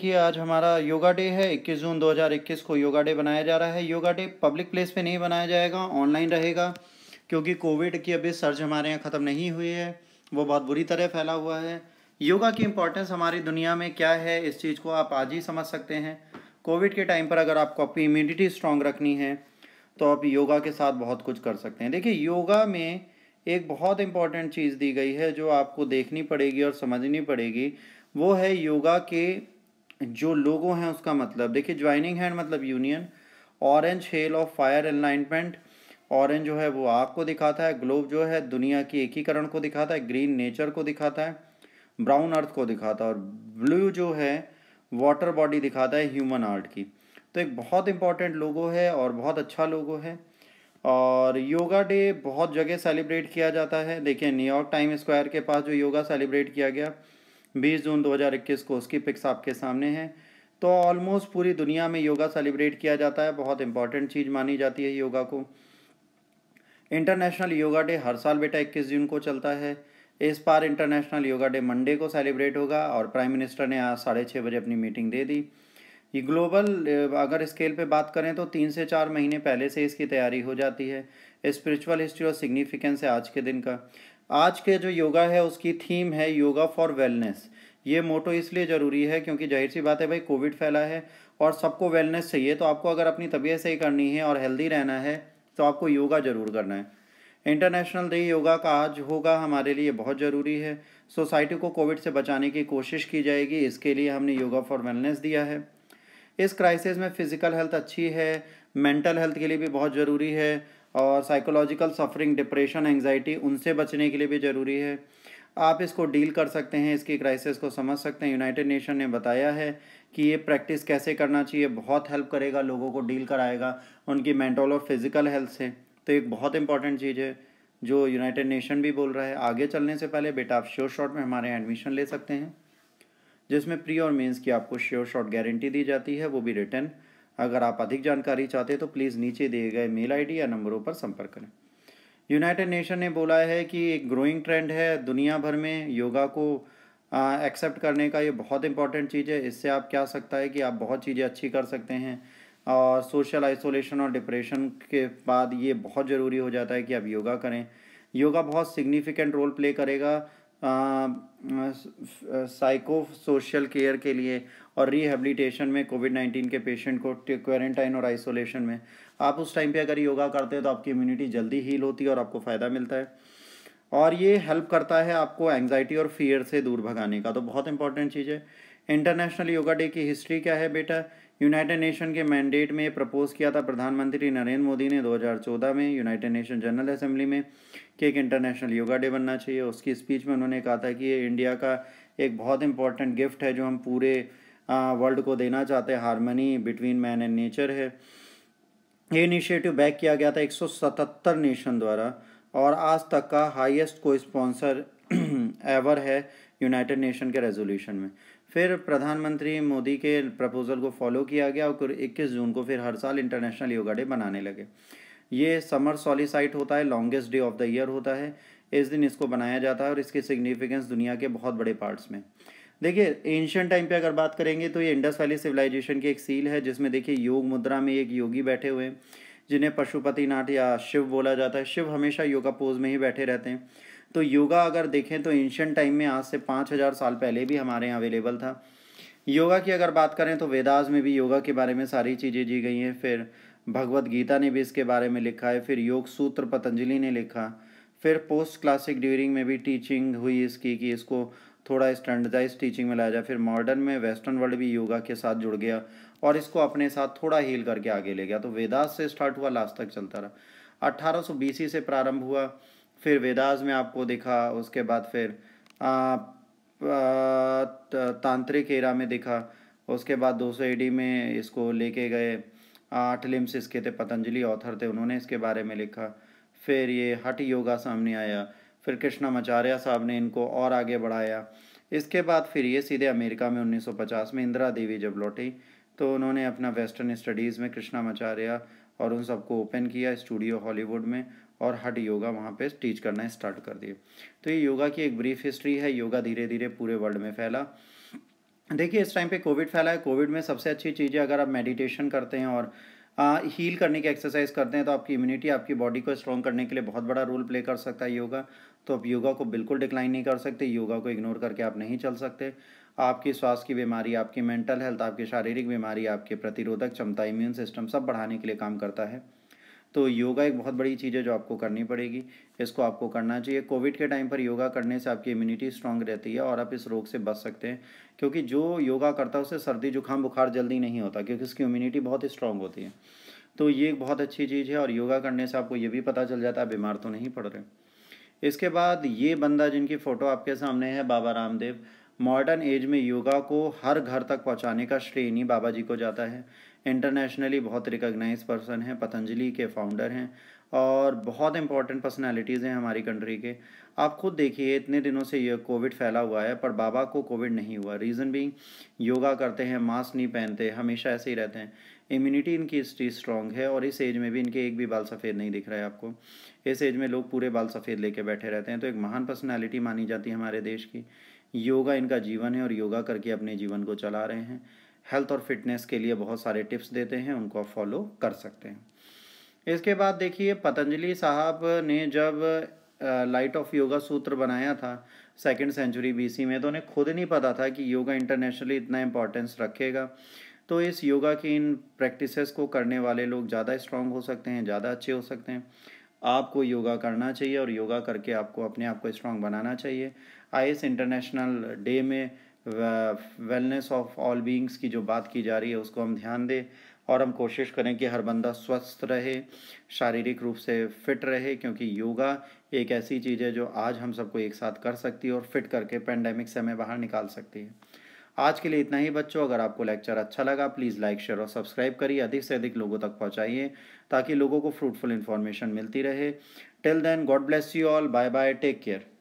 कि आज हमारा योगा डे है 21 जून 2021 को योगा डे बनाया जा रहा है योगा डे पब्लिक प्लेस पे नहीं बनाया जाएगा ऑनलाइन रहेगा क्योंकि कोविड की अभी सर्ज हमारे यहाँ ख़त्म नहीं हुई है वो बहुत बुरी तरह फैला हुआ है योगा की इम्पोर्टेंस हमारी दुनिया में क्या है इस चीज़ को आप आज ही समझ सकते हैं कोविड के टाइम पर अगर आपको अपनी इम्यूनिटी स्ट्रांग रखनी है तो आप योगा के साथ बहुत कुछ कर सकते हैं देखिए योगा में एक बहुत इम्पॉर्टेंट चीज़ दी गई है जो आपको देखनी पड़ेगी और समझनी पड़ेगी वो है योगा के जो लोगो हैं उसका मतलब देखिए ज्वाइनिंग हैंड मतलब यूनियन ऑरेंज हेल ऑफ फायर एनलाइनमेंट ऑरेंज जो है वो आग को दिखाता है ग्लोब जो है दुनिया की एकीकरण को दिखाता है ग्रीन नेचर को दिखाता है ब्राउन अर्थ को दिखाता है और ब्लू जो है वाटर बॉडी दिखाता है ह्यूमन आर्ट की तो एक बहुत इंपॉर्टेंट लोगो है और बहुत अच्छा लोगो है और योगा डे बहुत जगह सेलिब्रेट किया जाता है देखिए न्यूयॉर्क टाइम स्क्वायर के पास जो योगा सेलिब्रेट किया गया बीस जून दो को उसकी पिक्स आपके सामने हैं तो ऑलमोस्ट पूरी दुनिया में योगा सेलिब्रेट किया जाता है बहुत इंपॉर्टेंट चीज़ मानी जाती है योगा को इंटरनेशनल योगा डे हर साल बेटा 21 जून को चलता है इस बार इंटरनेशनल योगा डे मंडे को सेलिब्रेट होगा और प्राइम मिनिस्टर ने आज साढ़े छः बजे अपनी मीटिंग दे दी ये ग्लोबल अगर स्केल पे बात करें तो तीन से चार महीने पहले से इसकी तैयारी हो जाती है स्पिरिचुअल हिस्ट्री और सिग्निफिकेंस है आज के दिन का आज के जो योगा है उसकी थीम है योगा फॉर वेलनेस ये मोटो इसलिए ज़रूरी है क्योंकि जाहिर सी बात है भाई कोविड फैला है और सबको वेलनेस चाहिए तो आपको अगर अपनी तबीयत सही करनी है और हेल्दी रहना है तो आपको योगा ज़रूर करना है इंटरनेशनल डे योगा का आज होगा हमारे लिए बहुत ज़रूरी है सोसाइटी को कोविड से बचाने की कोशिश की जाएगी इसके लिए हमने योगा फॉर वेलनेस दिया है इस क्राइसिस में फ़िज़िकल हेल्थ अच्छी है मेंटल हेल्थ के लिए भी बहुत ज़रूरी है और साइकोलॉजिकल सफरिंग डिप्रेशन एंजाइटी उनसे बचने के लिए भी ज़रूरी है आप इसको डील कर सकते हैं इसकी क्राइसिस को समझ सकते हैं यूनाइटेड नेशन ने बताया है कि ये प्रैक्टिस कैसे करना चाहिए बहुत हेल्प करेगा लोगों को डील कराएगा उनकी मेंटल और फिज़िकल हेल्थ से तो एक बहुत इंपॉर्टेंट चीज़ है जो यूनाइटेड नेशन भी बोल रहा है आगे चलने से पहले बेटा आप श्योर शॉट में हमारे एडमिशन ले सकते हैं जिसमें प्री और मेन्स की आपको श्योर शॉट गारंटी दी जाती है वो भी रिटर्न अगर आप अधिक जानकारी चाहते हैं तो प्लीज़ नीचे दिए गए मेल आईडी या नंबरों पर संपर्क करें यूनाइटेड नेशन ने बोला है कि एक ग्रोइंग ट्रेंड है दुनिया भर में योगा को एक्सेप्ट करने का ये बहुत इंपॉर्टेंट चीज़ है इससे आप क्या सकता है कि आप बहुत चीज़ें अच्छी कर सकते हैं और सोशल आइसोलेशन और डिप्रेशन के बाद ये बहुत ज़रूरी हो जाता है कि आप योगा करें योगा बहुत सिग्निफिकेंट रोल प्ले करेगा साइको सोशल केयर के लिए और रिहेबिलिटेशन में कोविड नाइन्टीन के पेशेंट को क्वारंटाइन और आइसोलेशन में आप उस टाइम पे अगर योगा करते हैं तो आपकी इम्यूनिटी जल्दी हील होती है और आपको फ़ायदा मिलता है और ये हेल्प करता है आपको एंगजाइटी और फियर से दूर भगाने का तो बहुत इंपॉर्टेंट चीज़ है इंटरनेशनल योगा डे की हिस्ट्री क्या है बेटा यूनाइटेड नेशन के मैंडेट में प्रपोज किया था प्रधानमंत्री नरेंद्र मोदी ने 2014 में यूनाइटेड नेशन जनरल असेंबली में कि एक इंटरनेशनल योगा डे बनना चाहिए उसकी स्पीच में उन्होंने कहा था कि ये इंडिया का एक बहुत इंपॉर्टेंट गिफ्ट है जो हम पूरे वर्ल्ड को देना चाहते हैं harmony between man and nature है ये इनिशिएटिव बैक किया गया था एक नेशन द्वारा और आज तक का हाइस्ट को स्पॉन्सर एवर है यूनाइटेड नेशन के रेजोल्यूशन में फिर प्रधानमंत्री मोदी के प्रपोज़ल को फॉलो किया गया और 21 जून को फिर हर साल इंटरनेशनल योगा डे बनाने लगे ये समर सॉलिसाइट होता है longest day of the year होता है इस दिन इसको बनाया जाता है और इसकी सिग्निफिकेंस दुनिया के बहुत बड़े पार्ट्स में देखिए एंशियन टाइम पे अगर बात करेंगे तो ये इंडस वैली सिविलाइजेशन की एक सील है जिसमें देखिए योग मुद्रा में एक योगी बैठे हुए हैं जिन्हें पशुपतिनाथ या शिव बोला जाता है शिव हमेशा योगा पोज में ही बैठे रहते हैं तो योगा अगर देखें तो एंशियन टाइम में आज से पाँच हज़ार साल पहले भी हमारे यहाँ अवेलेबल था योगा की अगर बात करें तो वेदास में भी योगा के बारे में सारी चीज़ें दी गई हैं फिर भगवत गीता ने भी इसके बारे में लिखा है फिर योग सूत्र पतंजलि ने लिखा फिर पोस्ट क्लासिक ड्यूरिंग में भी टीचिंग हुई इसकी कि इसको थोड़ा स्टैंडर्डाइज टीचिंग में लाया जाए फिर मॉडर्न में वेस्टर्न वर्ल्ड भी योगा के साथ जुड़ गया और इसको अपने साथ थोड़ा हील करके आगे ले गया तो वेदास से स्टार्ट हुआ लास्ट तक चलता रहा अट्ठारह सौ से प्रारंभ हुआ फिर वेदास में आपको दिखा उसके बाद फिर तांत्रिक एरा में दिखा उसके बाद दो सौ एडी में इसको लेके गए आठ लिम्स इसके थे पतंजलि ऑथर थे उन्होंने इसके बारे में लिखा फिर ये हट योगा सामने आया फिर कृष्णाचार्य साहब ने इनको और आगे बढ़ाया इसके बाद फिर ये सीधे अमेरिका में 1950 में इंदिरा देवी जब लौटी तो उन्होंने अपना वेस्टर्न स्टडीज़ में कृष्णाचार्य और उन सबको ओपन किया स्टूडियो हॉलीवुड में और हट योगा वहाँ पे टीच करना स्टार्ट कर दिए तो ये योगा की एक ब्रीफ हिस्ट्री है योगा धीरे धीरे पूरे वर्ल्ड में फैला देखिए इस टाइम पे कोविड फैला है कोविड में सबसे अच्छी चीज़ है अगर आप मेडिटेशन करते हैं और आ, हील करने की एक्सरसाइज करते हैं तो आपकी इम्यूनिटी आपकी बॉडी को स्ट्रॉन्ग करने के लिए बहुत बड़ा रोल प्ले कर सकता है योगा तो आप योगा को बिल्कुल डिक्लाइन नहीं कर सकते योगा को इग्नोर करके आप नहीं चल सकते आपकी स्वास्थ्य की बीमारी आपकी मेंटल हेल्थ आपकी शारीरिक बीमारी आपके प्रतिरोधक क्षमता इम्यून सिस्टम सब बढ़ाने के लिए काम करता है तो योगा एक बहुत बड़ी चीज़ है जो आपको करनी पड़ेगी इसको आपको करना चाहिए कोविड के टाइम पर योगा करने से आपकी इम्यूनिटी स्ट्रांग रहती है और आप इस रोग से बच सकते हैं क्योंकि जो योगा करता है उसे सर्दी जुकाम बुखार जल्दी नहीं होता क्योंकि उसकी इम्यूनिटी बहुत स्ट्रांग होती है तो ये एक बहुत अच्छी चीज़ है और योगा करने से आपको ये भी पता चल जाता है बीमार तो नहीं पड़ रहे इसके बाद ये बंदा जिनकी फ़ोटो आपके सामने है बाबा रामदेव मॉडर्न एज में योगा को हर घर तक पहुंचाने का श्रेय इन्हीं बाबा जी को जाता है इंटरनेशनली बहुत रिकॉग्नाइज पर्सन हैं पतंजलि के फाउंडर हैं और बहुत इंपॉर्टेंट पर्सनैलिटीज़ हैं हमारी कंट्री के आप खुद देखिए इतने दिनों से ये कोविड फैला हुआ है पर बाबा को कोविड नहीं हुआ रीज़न भी योगा करते हैं मास्क नहीं पहनते हमेशा ऐसे ही रहते हैं इम्यूनिटी इनकी इस चीज़ स्ट्रॉन्ग है और इस एज में भी इनके एक भी बाल सफ़ेद नहीं दिख रहा है आपको इस एज में लोग पूरे बाल सफ़ेद लेके बैठे रहते हैं तो एक महान पर्सनैलिटी मानी जाती है हमारे देश की योगा इनका जीवन है और योगा करके अपने जीवन को चला रहे हैं हेल्थ और फिटनेस के लिए बहुत सारे टिप्स देते हैं उनको आप फॉलो कर सकते हैं इसके बाद देखिए पतंजलि साहब ने जब लाइट ऑफ योगा सूत्र बनाया था सेकेंड सेंचुरी बीसी में तो उन्हें खुद नहीं पता था कि योगा इंटरनेशनली इतना इम्पोर्टेंस रखेगा तो इस योगा की इन प्रैक्टिसेस को करने वाले लोग ज़्यादा स्ट्रांग हो सकते हैं ज़्यादा अच्छे हो सकते हैं आपको योगा करना चाहिए और योगा करके आपको अपने आप को स्ट्रांग बनाना चाहिए आई इंटरनेशनल डे में वेलनेस ऑफ ऑल बींग्स की जो बात की जा रही है उसको हम ध्यान दें और हम कोशिश करें कि हर बंदा स्वस्थ रहे शारीरिक रूप से फिट रहे क्योंकि योगा एक ऐसी चीज़ है जो आज हम सबको एक साथ कर सकती है और फिट करके पेंडेमिक से हमें बाहर निकाल सकती है आज के लिए इतना ही बच्चों अगर आपको लेक्चर अच्छा लगा प्लीज़ लाइक शेयर और सब्सक्राइब करिए अधिक से अधिक लोगों तक पहुँचाइए ताकि लोगों को फ्रूटफुल इन्फॉर्मेशन मिलती रहे till then God bless you all bye bye take care